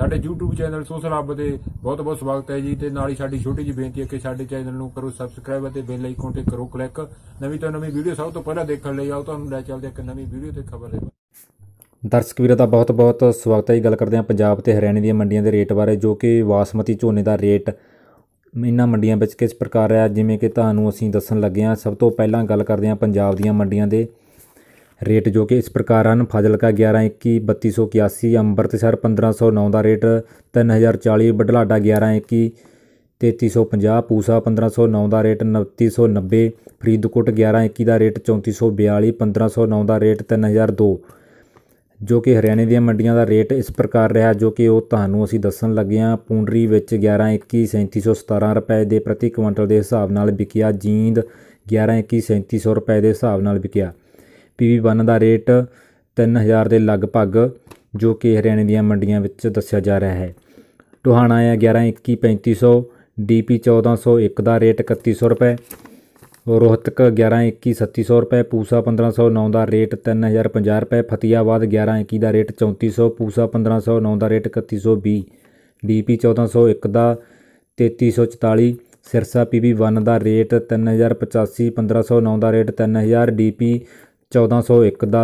ਸਾਡੇ YouTube channel social ਹੱਬ ਦੇ ਬਹੁਤ ਬਹੁਤ ਸਵਾਗਤ ਹੈ ਜੀ ਤੇ ਨਾਲ ਹੀ ਸਾਡੀ ਛੋਟੀ ਜਿਹੀ ਬੇਨਤੀ ਹੈ ਕਿ ਸਾਡੇ ਚੈਨਲ ਨੂੰ ਕਰੋ ਸਬਸਕ੍ਰਾਈਬ ਅਤੇ ਬੈਲ ਆਈਕਨ ਤੇ ਕਰੋ ਕਲਿੱਕ ਨਵੀਂ ਤੋਂ ਨਵੀਂ ਵੀਡੀਓ ਸਭ ਤੋਂ ਪਹਿਲਾਂ ਦੇਖਣ ਲਈ ਆਓ ਤੁਹਾਨੂੰ ਲੈ ਚੱਲਦੇ ਇੱਕ ਨਵੀਂ ਵੀਡੀਓ ਤੇ ਖਬਰ ਦੇ ਦਰਸ਼ਕ ਵੀਰਾਂ ਦਾ ਬਹੁਤ-ਬਹੁਤ ਸਵਾਗਤ ਹੈ ਜੀ ਗੱਲ ਕਰਦੇ ਹਾਂ ਪੰਜਾਬ ਤੇ ਹਰਿਆਣੇ ਦੀਆਂ ਮੰਡੀਆਂ ਦੇ ਰੇਟ ਬਾਰੇ ਜੋ ਕਿ ਬਾਸਮਤੀ ਝੋਨੇ ਦਾ ਰੇਟ ਇਹਨਾਂ ਮੰਡੀਆਂ ਵਿੱਚ ਕਿਸ ਪ੍ਰਕਾਰ ਹੈ ਜਿਵੇਂ ਕਿ ਤੁਹਾਨੂੰ ਅਸੀਂ ਦੱਸਣ ਲੱਗੇ ਹਾਂ ਸਭ ਤੋਂ ਪਹਿਲਾਂ ਗੱਲ ਕਰਦੇ ਹਾਂ ਪੰਜਾਬ ਦੀਆਂ ਮੰਡੀਆਂ ਦੇ ਰੇਟ ਜੋ ਕਿ ਇਸ ਪ੍ਰਕਾਰ ਹਨ 11 1121 3281 ਅੰਮ੍ਰਿਤਸਰ 1509 ਦਾ ਰੇਟ 3040 ਬਡਲਾਡਾ 1121 3350 ਪੂਸਾ 1509 ਦਾ ਰੇਟ 2990 ਫਰੀਦਕੋਟ 1121 ਦਾ ਰੇਟ 3442 1509 ਦਾ ਰੇਟ 3002 ਜੋ ਕਿ ਹਰਿਆਣੇ ਦੀਆਂ ਮੰਡੀਆਂ ਦਾ ਰੇਟ ਇਸ ਪ੍ਰਕਾਰ ਰਿਹਾ ਜੋ ਕਿ ਉਹ ਤੁਹਾਨੂੰ ਅਸੀਂ ਦੱਸਣ ਲੱਗੇ ਹਾਂ ਪੂੰਡਰੀ ਵਿੱਚ 1121 3717 ਰੁਪਏ ਦੇ ਪ੍ਰਤੀ ਕੁਇੰਟਲ ਦੇ ਹਿਸਾਬ ਨਾਲ ਵਿਕਿਆ ਜੀਂਦ 1121 3700 ਰੁਪਏ ਦੇ ਹਿਸਾਬ ਨਾਲ ਵਿਕਿਆ ਪੀਵੀ1 ਦਾ ਰੇਟ 3000 ਦੇ ਲਗਭਗ ਜੋ ਕਿ ਹਰਿਆਣੇ ਦੀਆਂ ਮੰਡੀਆਂ ਵਿੱਚ ਦੱਸਿਆ ਜਾ ਰਿਹਾ ਹੈ ਟੋਹਾਣਾ ਆ 1121 3500 1401 ਦਾ ਰੇਟ 3100 ਰੁਪਏ ਰੋਹਤਕ 1121 3700 ਰੁਪਏ ਪੂਸਾ 1509 ਦਾ ਰੇਟ 3050 ਰੁਪਏ ਫਤਿਆਬਾਦ 1121 ਦਾ ਰੇਟ 3400 ਪੂਸਾ 1509 ਦਾ ਰੇਟ 3120 ਡੀਪੀ 1401 ਦਾ 3344 ਸਿਰਸਾ 1 ਦਾ ਰੇਟ 3085 1509 ਦਾ ਰੇਟ 3000 ਡੀਪੀ 1401 ਦਾ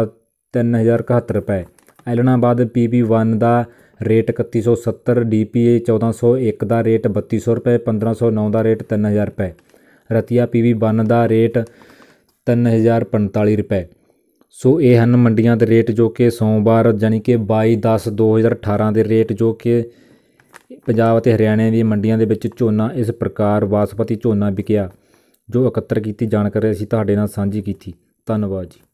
3071 ਰੁਪਏ ਐਲਨਾਬਾਦ PB1 ਦਾ ਰੇਟ 3170 DPA 1401 ਦਾ ਰੇਟ 3200 ਰੁਪਏ 1509 ਦਾ ਰੇਟ 3000 ਰੁਪਏ ਰਤੀਆ PB1 ਦਾ ਰੇਟ 3045 ਰੁਪਏ ਸੋ ਇਹ ਹਨ ਮੰਡੀਆਂ ਦੇ ਰੇਟ ਜੋ ਕਿ ਸੋਮਵਾਰ ਯਾਨੀ ਕਿ 22 10 2018 ਦੇ ਰੇਟ ਜੋ ਕਿ ਪੰਜਾਬ ਅਤੇ ਹਰਿਆਣਾ ਦੀ ਮੰਡੀਆਂ ਦੇ ਵਿੱਚ ਝੋਨਾ ਇਸ ਪ੍ਰਕਾਰ ਵਾਸਪਤੀ ਝੋਨਾ ਵਿਕਿਆ ਜੋ ਇਕੱਤਰ ਕੀਤੀ ਜਾਣਕਾਰੀ ਅਸੀਂ ਤੁਹਾਡੇ ਨਾਲ ਸਾਂਝੀ ਕੀਤੀ ਧੰਨਵਾਦ ਜੀ